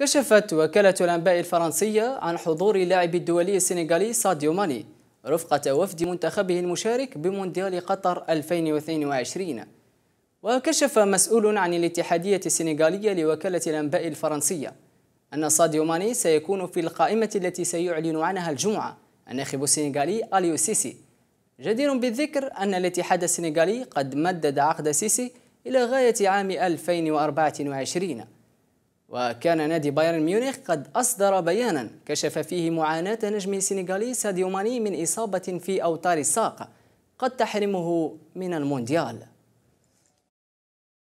كشفت وكالة الأنباء الفرنسية عن حضور اللاعب الدولي السنغالي ساديو ماني رفقة وفد منتخبه المشارك بمونديال قطر 2022 وكشف مسؤول عن الاتحادية السنغالية لوكالة الأنباء الفرنسية أن ساديو ماني سيكون في القائمة التي سيعلن عنها الجمعة الناخب السنغالي أليو سيسي جدير بالذكر أن الاتحاد السنغالي قد مدد عقد سيسي إلى غاية عام 2024 وكان نادي بايرن ميونخ قد أصدر بيانا كشف فيه معاناة نجم سنغالي ساديو ماني من إصابة في أوتار الساق قد تحرمه من المونديال